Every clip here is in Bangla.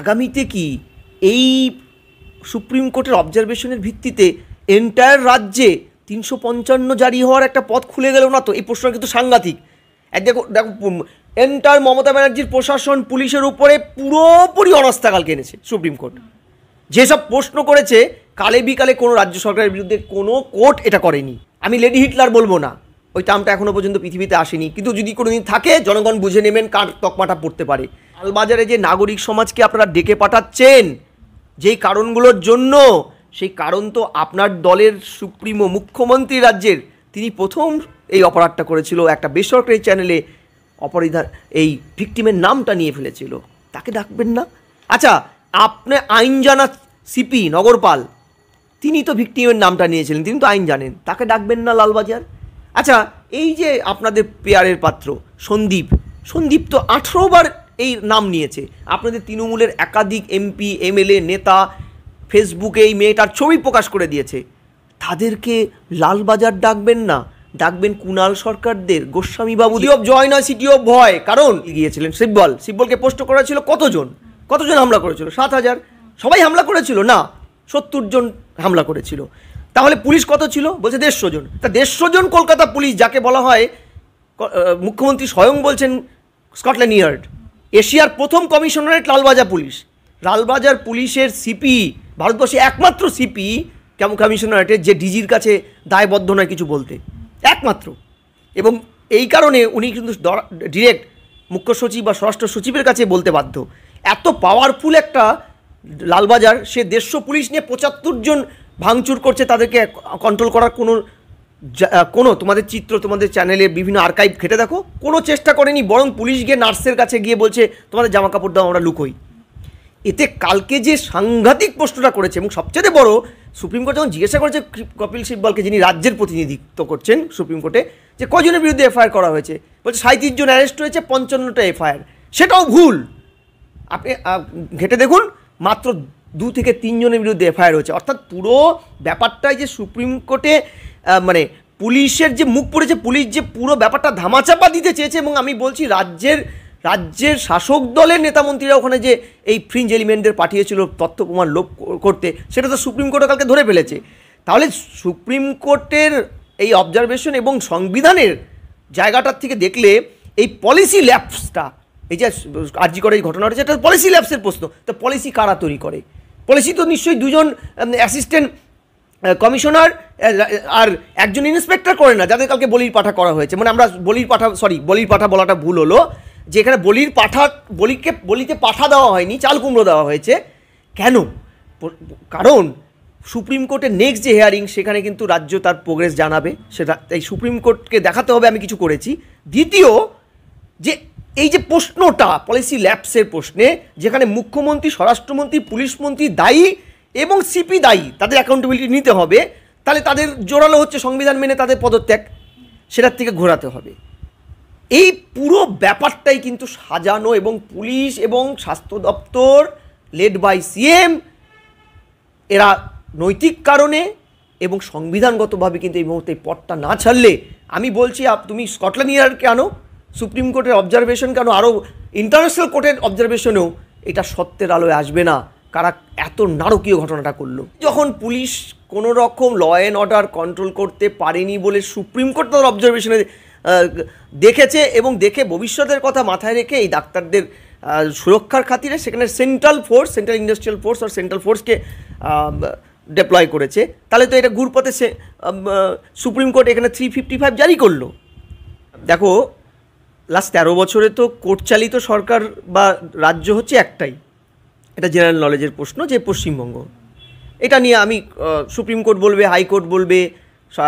আগামীতে কি এই সুপ্রিম কোর্টের অবজারভেশনের ভিত্তিতে এন্টায়ার রাজ্যে তিনশো পঞ্চান্ন জারি হওয়ার একটা পথ খুলে গেল না তো এই প্রশ্ন কিন্তু সাংঘাতিক দেখো দেখো এন্টার মমতা ব্যানার্জির প্রশাসন পুলিশের উপরে পুরোপুরি অনাস্থাকাল কেনেছে এনেছে সুপ্রিম কোর্ট যেসব প্রশ্ন করেছে কালে বিকালে কোনো রাজ্য সরকারের বিরুদ্ধে কোনো কোর্ট এটা করেনি আমি লেডি হিটলার বলবো না ওই টামটা এখনও পর্যন্ত পৃথিবীতে আসেনি কিন্তু যদি কোনো থাকে জনগণ বুঝে নেবেন কার তকমাটা পড়তে পারে মালবাজারে যে নাগরিক সমাজকে আপনারা ডেকে পাঠাচ্ছেন যেই কারণগুলোর জন্য সেই কারণ তো আপনার দলের সুপ্রিমো মুখ্যমন্ত্রী রাজ্যের তিনি প্রথম এই অপরাধটা করেছিল একটা বেসরকারি চ্যানেলে অপরাধার এই ভিকটিমের নামটা নিয়ে ফেলেছিল তাকে ডাকবেন না আচ্ছা আপনি আইন জানা সিপি নগরপাল তিনি তো ভিকটিমের নামটা নিয়েছিলেন তিনি তো আইন জানেন তাকে ডাকবেন না লালবাজার আচ্ছা এই যে আপনাদের পেয়ারের পাত্র সন্দীপ সন্দীপ তো আঠেরোবার এই নাম নিয়েছে আপনাদের তৃণমূলের একাধিক এমপি এমএলএ নেতা ফেসবুকে এই মেয়েটার ছবি প্রকাশ করে দিয়েছে তাদেরকে লালবাজার ডাকবেন না ডাকবেন কুণাল সরকারদের গোস্বামী বাবু অফ জয় নয় সিটি অফ ভয় কারণ গিয়েছিলেন শিববল শিববলকে পোস্ট করা ছিল কতজন কতজন হামলা করেছিল সাত হাজার সবাই হামলা করেছিল না সত্তর জন হামলা করেছিল তাহলে পুলিশ কত ছিল বলছে দেড়শো জন তা দেড়শো জন কলকাতা পুলিশ যাকে বলা হয় মুখ্যমন্ত্রী স্বয়ং বলছেন স্কটল্যান্ড ইয়ার্ড এশিয়ার প্রথম কমিশনারেট লালবাজার পুলিশ লালবাজার পুলিশের সিপি ভারতবর্ষে একমাত্র সিপি কেমন কমিশনারেটের যে ডিজির কাছে দায়বদ্ধ নয় কিছু বলতে একমাত্র এবং এই কারণে উনি কিন্তু ডিরেক্ট মুখ্য সচিব বা স্বরাষ্ট্র সচিবের কাছে বলতে বাধ্য এত পাওয়ারফুল একটা লালবাজার সে দেড়শো পুলিশ নিয়ে পঁচাত্তর জন ভাঙচুর করছে তাদেরকে কন্ট্রোল করার কোনো কোনো তোমাদের চিত্র তোমাদের চ্যানেলে বিভিন্ন আর্কাইভ ঘেটে দেখো কোনো চেষ্টা করেনি বরং পুলিশ গিয়ে নার্সের কাছে গিয়ে বলছে তোমাদের জামা কাপড় দাও আমরা লুকোই এতে কালকে যে সাংঘাতিক প্রশ্নটা করেছে এবং সবচেয়ে বড় সুপ্রিম কোর্ট যখন জিজ্ঞাসা করেছে কপিল সিব্বলকে যিনি রাজ্যের প্রতিনিধিত্ব করছেন সুপ্রিম কোর্টে যে কজনের বিরুদ্ধে এফআইআর করা হয়েছে বলছে সাঁত্রিশ জন অ্যারেস্ট হয়েছে পঞ্চান্নটা এফআইআর সেটাও ভুল আপনি ঘেটে দেখুন মাত্র দু থেকে তিনজনের বিরুদ্ধে এফআইআর হয়েছে অর্থাৎ পুরো ব্যাপারটাই যে সুপ্রিম কোর্টে মানে পুলিশের যে মুখ পড়েছে পুলিশ যে পুরো ব্যাপারটা ধামাচাপা দিতে চেয়েছে এবং আমি বলছি রাজ্যের রাজ্যের শাসক দলের নেতামন্ত্রীরা ওখানে যে এই ফ্রিঞ্জ এলিমেন্টদের পাঠিয়েছিল তথ্য প্রমাণ লোপ করতে সেটা তো সুপ্রিম কোর্টও কালকে ধরে ফেলেছে তাহলে সুপ্রিম কোর্টের এই অবজারভেশন এবং সংবিধানের জায়গাটার থেকে দেখলে এই পলিসি ল্যাপসটা এই যে আর্জি করে এই ঘটনাটা এটা পলিসি ল্যাপসের প্রশ্ন তো পলিসি কারা তৈরি করে পলিসি তো নিশ্চয়ই দুজন অ্যাসিস্ট্যান্ট কমিশনার আর একজন ইন্সপেক্টর করে না যাদের কালকে বলির পাঠা করা হয়েছে মানে আমরা বলির পাঠা সরি বলির পাঠা বলাটা ভুল হলো যে এখানে বলির পাঠা বলিকে বলিতে পাঠা দেওয়া হয়নি চাল কুমড়ো দেওয়া হয়েছে কেন কারণ সুপ্রিম কোর্টের নেক্সট যে হেয়ারিং সেখানে কিন্তু রাজ্য তার প্রোগ্রেস জানাবে সেটা তাই সুপ্রিম কোর্টকে দেখাতে হবে আমি কিছু করেছি দ্বিতীয় যে এই যে প্রশ্নটা পলিসি ল্যাপসের প্রশ্নে যেখানে মুখ্যমন্ত্রী স্বরাষ্ট্রমন্ত্রী পুলিশ মন্ত্রী দায়ী এবং সিপি দায়ী তাদের অ্যাকাউন্টেবিলিটি নিতে হবে তাহলে তাদের জোরালো হচ্ছে সংবিধান মেনে তাদের পদত্যাগ সেটার থেকে ঘোরাতে হবে এই পুরো ব্যাপারটাই কিন্তু সাজানো এবং পুলিশ এবং স্বাস্থ্য দপ্তর লেড বাই সিএম এরা নৈতিক কারণে এবং সংবিধানগতভাবে কিন্তু এই মুহূর্তে পথটা না ছাড়লে আমি বলছি তুমি স্কটল্যান্ড ইয়ারকে আনো সুপ্রিম কোর্টের অবজারভেশন কেন আরও ইন্টারন্যাশনাল কোর্টের অবজারভেশনেও এটা সত্যের আলোয় আসবে না কারা এত নারকীয় ঘটনাটা করলো যখন পুলিশ কোনো রকম ল অ্যান্ড অর্ডার কন্ট্রোল করতে পারেনি বলে সুপ্রিম কোর্ট তাদের অবজারভেশনে দেখেছে এবং দেখে ভবিষ্যতের কথা মাথায় রেখে এই ডাক্তারদের সুরক্ষার খাতিরে সেখানে central force central industrial force আর সেন্ট্রাল ফোর্সকে ডেপ্লয় করেছে তাহলে তো এটা ঘুরপথে সে সুপ্রিম কোর্ট এখানে থ্রি ফিফটি ফাইভ জারি করলো দেখো লাস্ট তেরো বছরে তো কোর্ট চালিত সরকার বা রাজ্য হচ্ছে একটাই এটা জেনারেল নলেজের প্রশ্ন যে পশ্চিমবঙ্গ এটা নিয়ে আমি সুপ্রিম কোর্ট বলবে হাইকোর্ট বলবে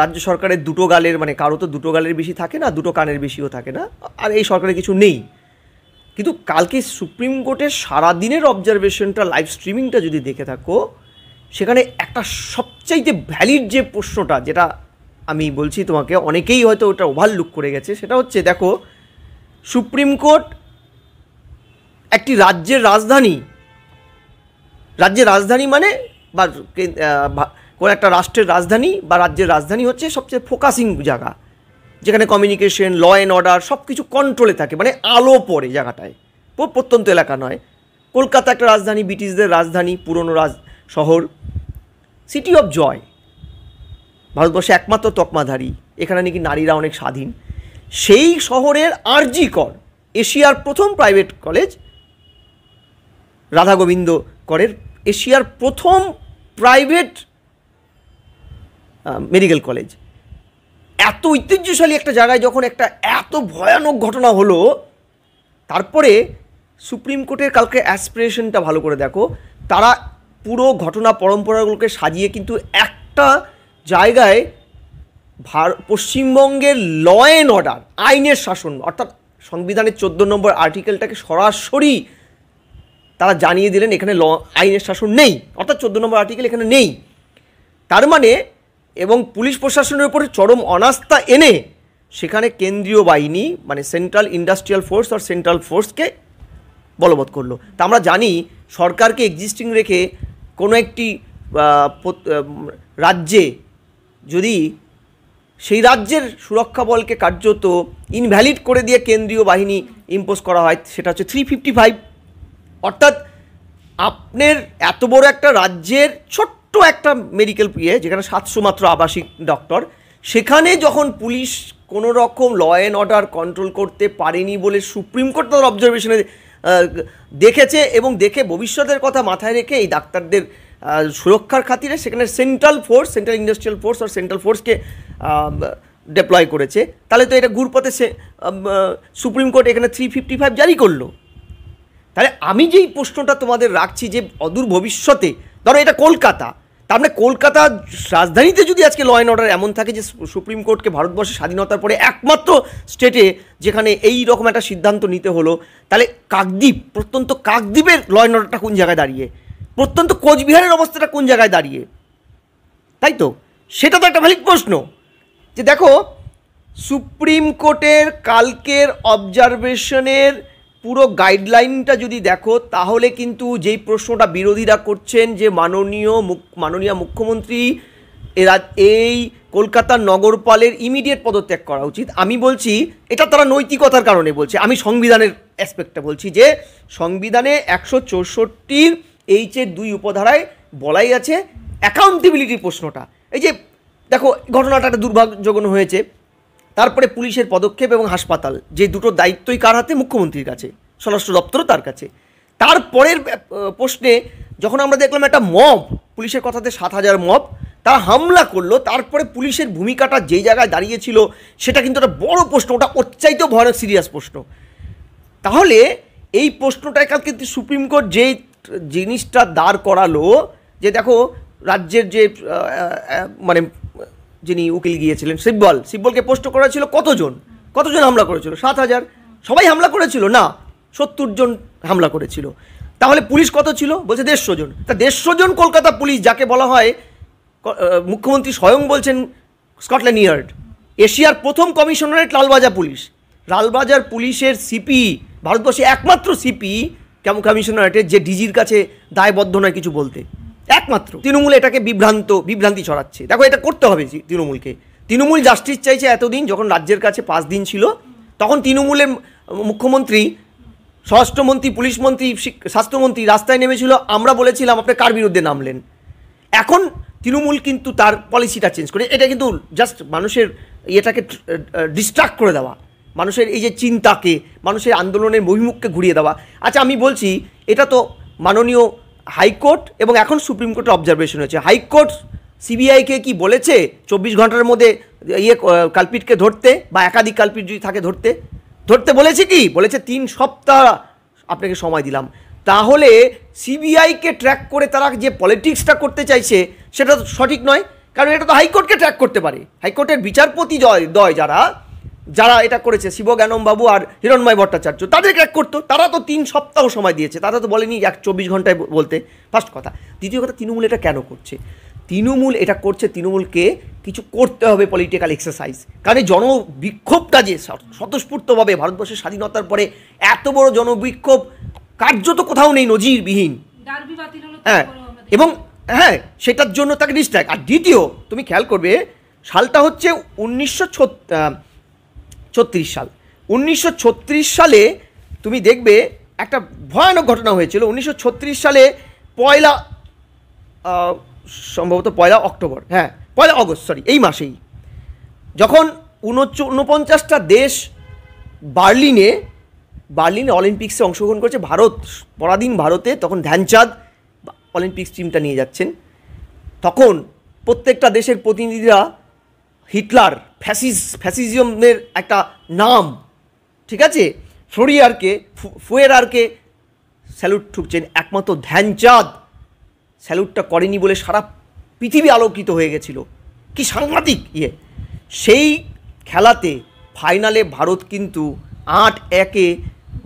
রাজ্য সরকারের দুটো গালের মানে কারো তো দুটো গালের বেশি থাকে না দুটো কানের বেশিও থাকে না আর এই সরকারের কিছু নেই কিন্তু কালকে সুপ্রিম কোর্টের সারাদিনের অবজারভেশনটা লাইভ স্ট্রিমিংটা যদি দেখে থাকো সেখানে একটা সবচাইতে ভ্যালিড যে প্রশ্নটা যেটা আমি বলছি তোমাকে অনেকেই হয়তো ওটা ওভারলুক করে গেছে সেটা হচ্ছে দেখো সুপ্রিম কোর্ট একটি রাজ্যের রাজধানী রাজ্যের রাজধানী মানে বা কোনো একটা রাষ্ট্রের রাজধানী বা রাজ্যের রাজধানী হচ্ছে সবচেয়ে ফোকাসিং জায়গা যেখানে কমিউনিকেশন ল অ্যান্ড অর্ডার সব কিছু কন্ট্রোলে থাকে মানে আলো পড়ে জায়গাটায় প্রত্যন্ত এলাকা নয় কলকাতা একটা রাজধানী ব্রিটিশদের রাজধানী পুরনো রাজ শহর সিটি অফ জয় ভারতবর্ষে একমাত্র তকমাধারী এখানে নাকি নারীরা অনেক স্বাধীন সেই শহরের আর্জিকর কর এশিয়ার প্রথম প্রাইভেট কলেজ রাধা গোবিন্দ করের এশিয়ার প্রথম প্রাইভেট মেডিকেল কলেজ এত ঐতিহ্যশালী একটা জায়গায় যখন একটা এত ভয়ানক ঘটনা হলো তারপরে সুপ্রিম কোর্টের কালকে অ্যাসপিরেশনটা ভালো করে দেখো তারা পুরো ঘটনা পরম্পরাগুলোকে সাজিয়ে কিন্তু একটা জায়গায় ভার পশ্চিমবঙ্গের ল অ্যান্ড অর্ডার আইনের শাসন অর্থাৎ সংবিধানের চোদ্দো নম্বর আর্টিকেলটাকে সরাসরি তারা জানিয়ে দিলেন এখানে ল আইনের শাসন নেই অর্থাৎ চোদ্দো নম্বর আর্টিকেল এখানে নেই তার মানে এবং পুলিশ প্রশাসনের উপরে চরম অনাস্থা এনে সেখানে কেন্দ্রীয় বাহিনী মানে সেন্ট্রাল ইন্ডাস্ট্রিয়াল ফোর্স আর সেন্ট্রাল ফোর্সকে বলবৎ করলো তা আমরা জানি সরকারকে এক্সিস্টিং রেখে কোনো একটি রাজ্যে যদি সেই রাজ্যের সুরক্ষা বলকে কার্যত ইনভ্যালিড করে দিয়ে কেন্দ্রীয় বাহিনী ইম্পোজ করা হয় সেটা হচ্ছে থ্রি ফিফটি ফাইভ অর্থাৎ আপনার এত বড় একটা রাজ্যের ছোট্ট একটা মেডিকেল ইয়ে যেখানে সাতশো মাত্র আবাসিক ডক্টর সেখানে যখন পুলিশ কোনো রকম ল অ্যান্ড অর্ডার কন্ট্রোল করতে পারেনি বলে সুপ্রিম কোর্ট তাদের অবজারভেশনে দেখেছে এবং দেখে ভবিষ্যতের কথা মাথায় রেখে এই ডাক্তারদের সুরক্ষার খাতিরে সেখানে central force central industrial force আর সেন্ট্রাল ফোর্সকে ডেপ্লয় করেছে তাহলে তো এটা ঘুরপথে সুপ্রিম কোর্ট এখানে থ্রি ফিফটি ফাইভ জারি করলো তাহলে আমি যেই প্রশ্নটা তোমাদের রাখছি যে অদূর ভবিষ্যতে ধরো এটা কলকাতা তার মানে কলকাতা রাজধানীতে যদি আজকে ল অ্যান্ড অর্ডার এমন থাকে যে সুপ্রিম কোর্টকে ভারতবর্ষের স্বাধীনতার পরে একমাত্র স্টেটে যেখানে এই রকম একটা সিদ্ধান্ত নিতে হলো তাহলে কাকদ্বীপ প্রত্যন্ত কাকদ্বীপের ল অ্যান্ড অর্ডারটা কোন জায়গায় দাঁড়িয়ে প্রত্যন্ত কোচবিহারের অবস্থাটা কোন জায়গায় দাঁড়িয়ে তাই তো সেটা তো একটা ভালিক প্রশ্ন যে দেখো সুপ্রিম কোর্টের কালকের অবজারভেশনের পুরো গাইডলাইনটা যদি দেখো তাহলে কিন্তু যেই প্রশ্নটা বিরোধীরা করছেন যে মাননীয় মুখ মাননীয় মুখ্যমন্ত্রী এরা এই কলকাতার নগরপালের ইমিডিয়েট পদত্যাগ করা উচিত আমি বলছি এটা তারা নৈতিকতার কারণে বলছে আমি সংবিধানের অ্যাসপেক্টটা বলছি যে সংবিধানে একশো চৌষট্টির এইচের দুই উপধারায় বলাই আছে অ্যাকাউন্টেবিলিটির প্রশ্নটা এই যে দেখো ঘটনাটা একটা দুর্ভাগ্যজন হয়েছে তারপরে পুলিশের পদক্ষেপ এবং হাসপাতাল যে দুটো দায়িত্বই কার হাতে মুখ্যমন্ত্রীর কাছে স্বরাষ্ট্র দপ্তরও তার কাছে তারপরের প্রশ্নে যখন আমরা দেখলাম একটা মব পুলিশের কথাতে সাত হাজার মব তারা হামলা করলো তারপরে পুলিশের ভূমিকাটা যে জায়গায় দাঁড়িয়েছিল সেটা কিন্তু একটা বড় প্রশ্ন ওটা ওর চাইতেও ভয়ানক সিরিয়াস প্রশ্ন তাহলে এই প্রশ্নটায় কালকে সুপ্রিম কোর্ট যে জিনিসটা দাঁড় করালো যে দেখো রাজ্যের যে মানে যিনি উকিল গিয়েছিলেন সিব্বল সিব্বলকে পোস্ট করা ছিল কতজন কতজন হামলা করেছিল সাত হাজার সবাই হামলা করেছিল না সত্তর জন হামলা করেছিল তাহলে পুলিশ কত ছিল বলছে দেড়শো জন তা দেড়শো জন কলকাতা পুলিশ যাকে বলা হয় মুখ্যমন্ত্রী স্বয়ং বলছেন স্কটল্যান্ড ইয়ার্ড এশিয়ার প্রথম কমিশনারেট লালবাজার পুলিশ লালবাজার পুলিশের সিপি ভারতবর্ষে একমাত্র সিপি কমিশনারেটের যে ডিজির কাছে দায়বদ্ধ নয় কিছু বলতে একমাত্র তৃণমূল এটাকে বিভ্রান্ত বিভ্রান্তি ছড়াচ্ছে দেখো এটা করতে হবে তৃণমূলকে তৃণমূল জাস্টিস চাইছে এতদিন যখন রাজ্যের কাছে পাঁচ দিন ছিল তখন তৃণমূলের মুখ্যমন্ত্রী স্বরাষ্ট্রমন্ত্রী পুলিশ মন্ত্রী স্বাস্থ্যমন্ত্রী রাস্তায় নেমেছিল আমরা বলেছিলাম আপনি কার বিরুদ্ধে নামলেন এখন তৃণমূল কিন্তু তার পলিসিটা চেঞ্জ করে এটা কিন্তু জাস্ট মানুষের এটাকে ডিস্ট্রাক্ট করে দেওয়া মানুষের এই যে চিন্তাকে মানুষের আন্দোলনের বহিমুখকে ঘুরিয়ে দেওয়া আচ্ছা আমি বলছি এটা তো মাননীয় হাইকোর্ট এবং এখন সুপ্রিম কোর্টের অবজারভেশন হয়েছে হাইকোর্ট সিবিআইকে কি বলেছে চব্বিশ ঘন্টার মধ্যে ইয়ে কালপিটকে ধরতে বা একাধিক কালপিট যদি থাকে ধরতে ধরতে বলেছে কি বলেছে তিন সপ্তাহ আপনাকে সময় দিলাম তাহলে সিবিআইকে ট্র্যাক করে তারা যে পলিটিক্সটা করতে চাইছে সেটা তো সঠিক নয় কারণ এটা তো হাইকোর্টকে ট্র্যাক করতে পারে হাইকোর্টের বিচারপতি দয় যারা যারা এটা করেছে বাবু আর হিরণময় ভট্টাচার্য তাদের ক্র্যাক করতো তারা তো তিন সপ্তাহ সময় দিয়েছে তারা তো বলেনি এক চব্বিশ ঘন্টায় বলতে ফার্স্ট কথা দ্বিতীয় কথা তৃণমূল এটা কেন করছে তৃণমূল এটা করছে তৃণমূলকে কিছু করতে হবে পলিটিক্যাল এক্সারসাইজ কারণ জনবিক্ষোভটা যে স্বতঃস্ফূর্তভাবে ভারতবর্ষের স্বাধীনতার পরে এত বড় জনবিক্ষোভ কার্যত কোথাও নেই নজিরবিহীন হ্যাঁ এবং হ্যাঁ সেটার জন্য তাকে ডিস্ট্র্যাক্ট আর দ্বিতীয় তুমি খেয়াল করবে সালটা হচ্ছে উনিশশো ছত্রিশ সাল উনিশশো সালে তুমি দেখবে একটা ভয়ানক ঘটনা হয়েছিল উনিশশো সালে পয়লা সম্ভবত পয়লা অক্টোবর হ্যাঁ পয়লা অগস্ট সরি এই মাসেই যখন উনচ উনপঞ্চাশটা দেশ বার্লিনে বার্লিনে অলিম্পিক্সে অংশগ্রহণ করেছে ভারত পরাধীন ভারতে তখন ধ্যানচাঁদ অলিম্পিক্স টিমটা নিয়ে যাচ্ছেন তখন প্রত্যেকটা দেশের প্রতিনিধিরা হিটলার ফ্যাসিস ফ্যাসিজমের একটা নাম ঠিক আছে ফ্লোরিয়ারকে ফুয়েরারকে স্যালুট ঠুকছেন একমাত্র ধ্যানচাঁদ স্যালুটটা করেনি বলে সারা পৃথিবী আলোকিত হয়ে গেছিল কি সাংঘাতিক ইয়ে সেই খেলাতে ফাইনালে ভারত কিন্তু আট একে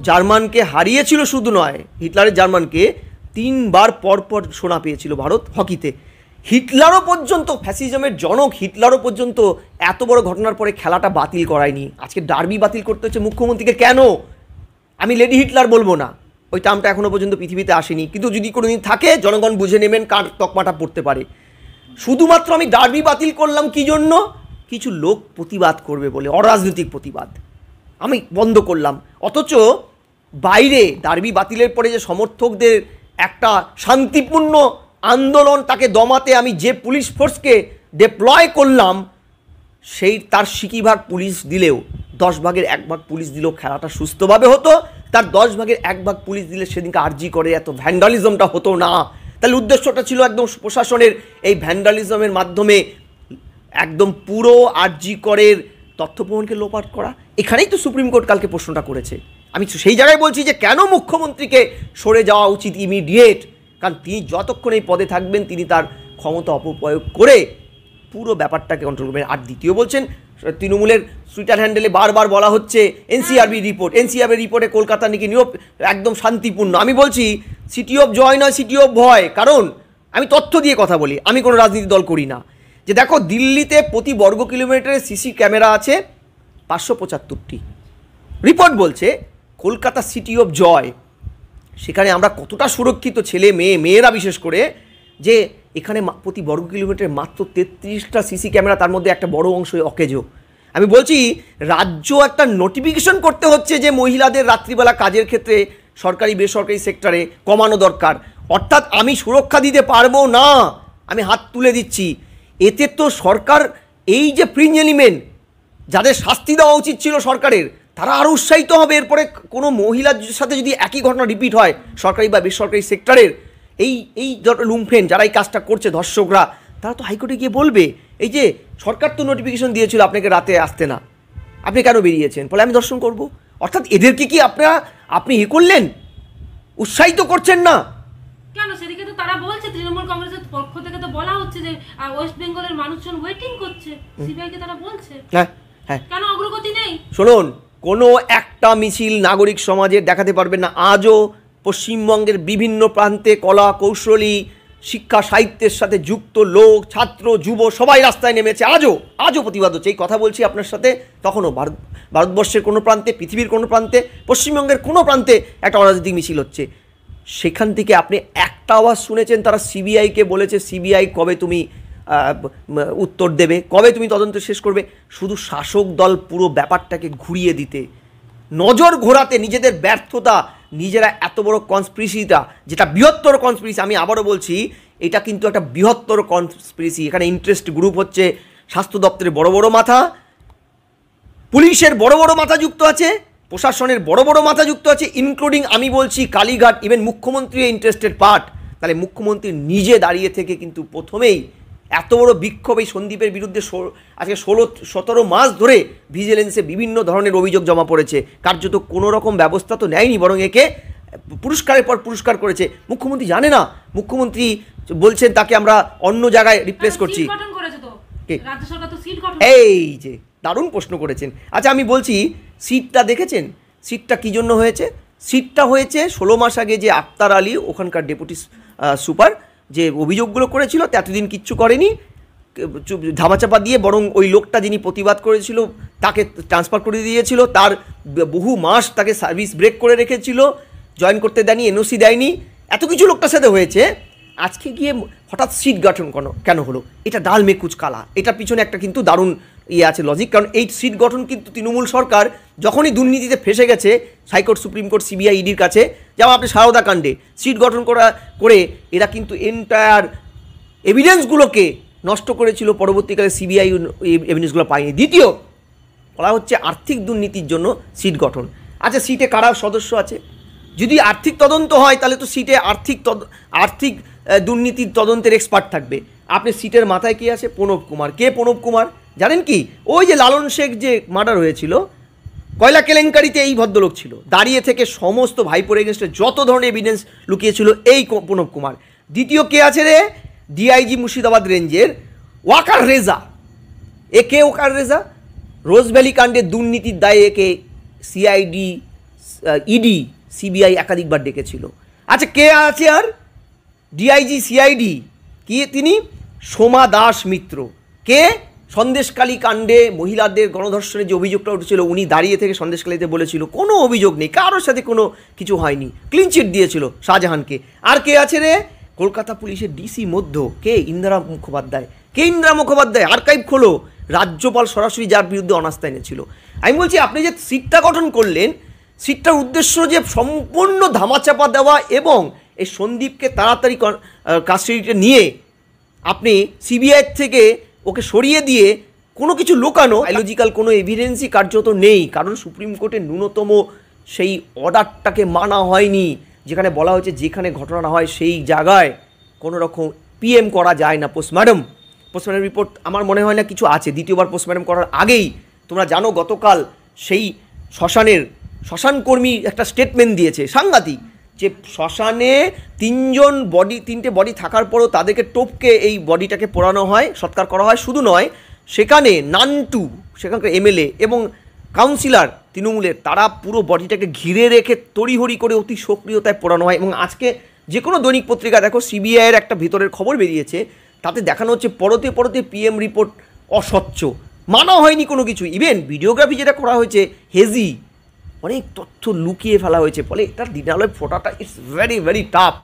জার্মানকে হারিয়েছিল শুধু নয় হিটলারের জার্মানকে তিনবার পরপর সোনা পেয়েছিল ভারত হকিতে হিটলারও পর্যন্ত ফ্যাসিজমের জনক হিটলারও পর্যন্ত এত বড় ঘটনার পরে খেলাটা বাতিল করায়নি আজকে ডার্বি বাতিল করতে হচ্ছে মুখ্যমন্ত্রীকে কেন আমি লেডি হিটলার বলবো না ওই টামটা এখনও পর্যন্ত পৃথিবীতে আসেনি কিন্তু যদি কোনো দিন থাকে জনগণ বুঝে নেবেন কার তকমাটা পড়তে পারে শুধুমাত্র আমি ডার্বি বাতিল করলাম কি জন্য কিছু লোক প্রতিবাদ করবে বলে অরাজনৈতিক প্রতিবাদ আমি বন্ধ করলাম অথচ বাইরে ডার্বি বাতিলের পরে যে সমর্থকদের একটা শান্তিপূর্ণ আন্দোলনটাকে দমাতে আমি যে পুলিশ ফোর্সকে ডিপ্লয় করলাম সেই তার সিকিভাগ পুলিশ দিলেও দশ ভাগের এক ভাগ পুলিশ দিলেও খেলাটা সুস্থভাবে হতো তার দশ ভাগের এক ভাগ পুলিশ দিলে সেদিনকে আর্জি করে এত ভ্যান্ডালিজমটা হতো না তাহলে উদ্দেশ্যটা ছিল একদম প্রশাসনের এই ভ্যান্ডালিজমের মাধ্যমে একদম পুরো আর্জি করের তথ্য প্রমাণকে লোপাট করা এখানেই তো সুপ্রিম কোর্ট কালকে প্রশ্নটা করেছে আমি সেই জায়গায় বলছি যে কেন মুখ্যমন্ত্রীকে সরে যাওয়া উচিত ইমিডিয়েট কারণ তিনি যতক্ষণ এই পদে থাকবেন তিনি তার ক্ষমতা অপপ্রয়োগ করে পুরো ব্যাপারটাকে কন্ট্রোল করবেন আর দ্বিতীয় বলছেন তৃণমূলের সুইটার হ্যান্ডেলে বারবার বলা হচ্ছে এনসিআরবি রিপোর্ট এনসিআরবি রিপোর্টে কলকাতা নাকি নিয়োগ একদম শান্তিপূর্ণ আমি বলছি সিটি অফ জয় নয় সিটি অফ ভয় কারণ আমি তথ্য দিয়ে কথা বলি আমি কোনো রাজনীতি দল করি না যে দেখো দিল্লিতে প্রতি বর্গ কিলোমিটারে সিসি ক্যামেরা আছে পাঁচশো পঁচাত্তরটি রিপোর্ট বলছে কলকাতা সিটি অফ জয় সেখানে আমরা কতটা সুরক্ষিত ছেলে মেয়ে মেয়েরা বিশেষ করে যে এখানে প্রতি বর্গ কিলোমিটারে মাত্র তেত্রিশটা সিসি ক্যামেরা তার মধ্যে একটা বড় অংশ অকেজো আমি বলছি রাজ্য একটা নোটিফিকেশন করতে হচ্ছে যে মহিলাদের রাত্রিবেলা কাজের ক্ষেত্রে সরকারি বেসরকারি সেক্টরে কমানো দরকার অর্থাৎ আমি সুরক্ষা দিতে পারবো না আমি হাত তুলে দিচ্ছি এতে তো সরকার এই যে প্রিঞ্জ এলিমেন্ট যাদের শাস্তি দেওয়া উচিত ছিল সরকারের তারা আরও উৎসাহিত হবে এরপরে কোনো মহিলার সাথে যদি একই ঘটনা রিপিট হয় সরকারি বা বেসরকারি সেক্টরের এই এই লুমফেন যারা এই কাজটা করছে ধর্ষকরা তারা তো হাইকোর্টে গিয়ে বলবে এই যে সরকার তো নোটিফিকেশন দিয়েছিল আপনাকে রাতে আসতে না আপনি কেন বেরিয়েছেন ফলে আমি দর্শন করব অর্থাৎ এদেরকে কি আপনারা আপনি ই করলেন উৎসাহিত করছেন না কেন সেদিকে তো তারা বলছে তৃণমূল কংগ্রেসের পক্ষ থেকে তো বলা হচ্ছে যে ওয়েস্ট বেঙ্গলের মানুষজন ওয়েটিং করছে তারা বলছে হ্যাঁ হ্যাঁ কেন অগ্রগতি নেই শুনুন কোনো একটা মিছিল নাগরিক সমাজে দেখাতে পারবে না আজও পশ্চিমবঙ্গের বিভিন্ন প্রান্তে কলা কৌশলী শিক্ষা সাহিত্যের সাথে যুক্ত লোক ছাত্র যুব সবাই রাস্তায় নেমেছে আজও আজও প্রতিবাদ হচ্ছে এই কথা বলছি আপনার সাথে তখনও ভারত ভারতবর্ষের কোনো প্রান্তে পৃথিবীর কোনো প্রান্তে পশ্চিমবঙ্গের কোনো প্রান্তে একটা অরাজনৈতিক মিছিল হচ্ছে সেখান থেকে আপনি একটা আওয়াজ শুনেছেন তারা সিবিআইকে বলেছে সিবিআই কবে তুমি উত্তর দেবে কবে তুমি তদন্ত শেষ করবে শুধু শাসক দল পুরো ব্যাপারটাকে ঘুরিয়ে দিতে নজর ঘোরাতে নিজেদের ব্যর্থতা নিজেরা এত বড় কনস্পিরিসিটা যেটা বৃহত্তর কনস্পিরিসি আমি আবারও বলছি এটা কিন্তু একটা বৃহত্তর কনস্পিরিসি এখানে ইন্টারেস্ট গ্রুপ হচ্ছে স্বাস্থ্য দপ্তরের বড় বড় মাথা পুলিশের বড় বড় মাথা যুক্ত আছে প্রশাসনের বড় বড় মাথা যুক্ত আছে ইনক্লুডিং আমি বলছি কালীঘাট ইভেন মুখ্যমন্ত্রী ইন্টারেস্টেড পার্ট তাহলে মুখ্যমন্ত্রী নিজে দাঁড়িয়ে থেকে কিন্তু প্রথমেই এত বড় বিক্ষোভ এই সন্দীপের বিরুদ্ধে আজকে ষোলো সতেরো মাস ধরে ভিজিলেন্সে বিভিন্ন ধরনের অভিযোগ জমা পড়েছে কার্যত কোনো রকম ব্যবস্থা তো নেয়নি বরং একে পুরস্কারের পর পুরস্কার করেছে মুখ্যমন্ত্রী জানে না মুখ্যমন্ত্রী বলছেন তাকে আমরা অন্য জায়গায় রিপ্লেস করছি এই যে দারুণ প্রশ্ন করেছেন আচ্ছা আমি বলছি সিটটা দেখেছেন সিটটা কী জন্য হয়েছে সিটটা হয়েছে ষোলো মাস আগে যে আক্তার আলী ওখানকার ডেপুটি সুপার যে অভিযোগগুলো করেছিল এতদিন কিচ্ছু করেনি ধামাচাপা দিয়ে বরং ওই লোকটা যিনি প্রতিবাদ করেছিল তাকে ট্রান্সফার করে দিয়েছিল তার বহু মাস তাকে সার্ভিস ব্রেক করে রেখেছিল জয়েন করতে দেয়নি এনওসি দেয়নি এত কিছু লোকটার সাথে হয়েছে আজকে গিয়ে হঠাৎ সিট গঠন কেন কেন হলো এটা ডাল মেকুচ কালা এটা পিছনে একটা কিন্তু দারুণ ইয়ে আছে লজিক কারণ এই সিট গঠন কিন্তু তৃণমূল সরকার যখনই দুর্নীতিতে ফেসে গেছে হাইকোর্ট সুপ্রিম কোর্ট সিবিআই ইডির কাছে যেমন আপনি সারদা কাণ্ডে সিট গঠন করা করে এরা কিন্তু এন্টায়ার এভিডেন্সগুলোকে নষ্ট করেছিল পরবর্তীকালে সিবিআই এভিডেন্সগুলো পায়নি দ্বিতীয় বলা হচ্ছে আর্থিক দুর্নীতির জন্য সিট গঠন আচ্ছা সিটে কারা সদস্য আছে যদি আর্থিক তদন্ত হয় তাহলে তো সিটে আর্থিক আর্থিক দুর্নীতির তদন্তের এক্সপার্ট থাকবে আপনি সিটের মাথায় কে আছে প্রণব কুমার কে প্রণব কুমার জানেন কি ওই যে লালন শেখ যে মার্ডার হয়েছিল কয়লা কেলেঙ্কারিতে এই ভদ্রলোক ছিল দাঁড়িয়ে থেকে সমস্ত ভাইপোর এগেনস্টে যত ধরনের এভিডেন্স লুকিয়েছিল এই প্রণব কুমার দ্বিতীয় কে আছে রে ডিআইজি মুর্শিদাবাদ রেঞ্জের ওয়াকার রেজা এ কে ওয়াকার রেজা রোজভ্যালি কাণ্ডের দুর্নীতির দায়ে একে সিআইডি ইডি সিবিআই একাধিকবার ডেকেছিল আচ্ছা কে আছে আর ডিআইজি সিআইডি কি তিনি সোমা দাস মিত্র কে সন্দেশকালী কাণ্ডে মহিলাদের গণধর্ষণের যে অভিযোগটা উঠেছিল উনি দাঁড়িয়ে থেকে সন্দেশকালীতে বলেছিল কোনো অভিযোগ নেই কারোর সাথে কোনো কিছু হয়নি ক্লিনচিট দিয়েছিল শাহজাহানকে আর কে আছে রে কলকাতা পুলিশের ডিসি মধ্য কে ইন্দিরা মুখোপাধ্যায় কে ইন্দিরা মুখোপাধ্যায় আর্কাইভ খোলো রাজ্যপাল সরাসরি যার বিরুদ্ধে অনাস্থা এনেছিল আমি বলছি আপনি যে সিটটা গঠন করলেন সিটটার উদ্দেশ্য যে সম্পূর্ণ ধামাচাপা দেওয়া এবং এই সন্দীপকে তাড়াতাড়ি কাস্টডিতে নিয়ে আপনি সিবিআই থেকে ওকে সরিয়ে দিয়ে কোনো কিছু লোকানো বায়োলজিক্যাল কোনো এভিডেন্সই কার্যত নেই কারণ সুপ্রিম কোর্টের ন্যূনতম সেই অর্ডারটাকে মানা হয়নি যেখানে বলা হয়েছে যেখানে ঘটনা হয় সেই জায়গায় কোনো রকম পিএম করা যায় না পোস্টমার্টম পোস্টমার্টম রিপোর্ট আমার মনে হয় না কিছু আছে দ্বিতীয়বার পোস্টমার্টম করার আগেই তোমরা জানো গতকাল সেই শ্মশানের শ্মশানকর্মী একটা স্টেটমেন্ট দিয়েছে সাংঘাতিক যে শ্মশানে তিনজন বডি তিনটে বডি থাকার পরও তাদেরকে টোপকে এই বডিটাকে পোড়ানো হয় সৎকার করা হয় শুধু নয় সেখানে নানটু সেখানকার এমএলএ এবং কাউন্সিলর তৃণমূলের তারা পুরো বডিটাকে ঘিরে রেখে তড়িহড়ি করে অতি সক্রিয়তায় পোড়ানো হয় এবং আজকে যে কোনো দৈনিক পত্রিকা দেখো সিবিআইয়ের একটা ভিতরের খবর বেরিয়েছে তাতে দেখানো হচ্ছে পরতে পরতে পিএম রিপোর্ট অস্বচ্ছ মানা হয়নি কোনো কিছু ইভেন ভিডিওগ্রাফি যেটা করা হয়েছে হেজি অনেক তথ্য লুকিয়ে ফেলা হয়েছে ফলে এটা দিনালয় ফোটাটা ইটস ভেরি ভেরি টাফ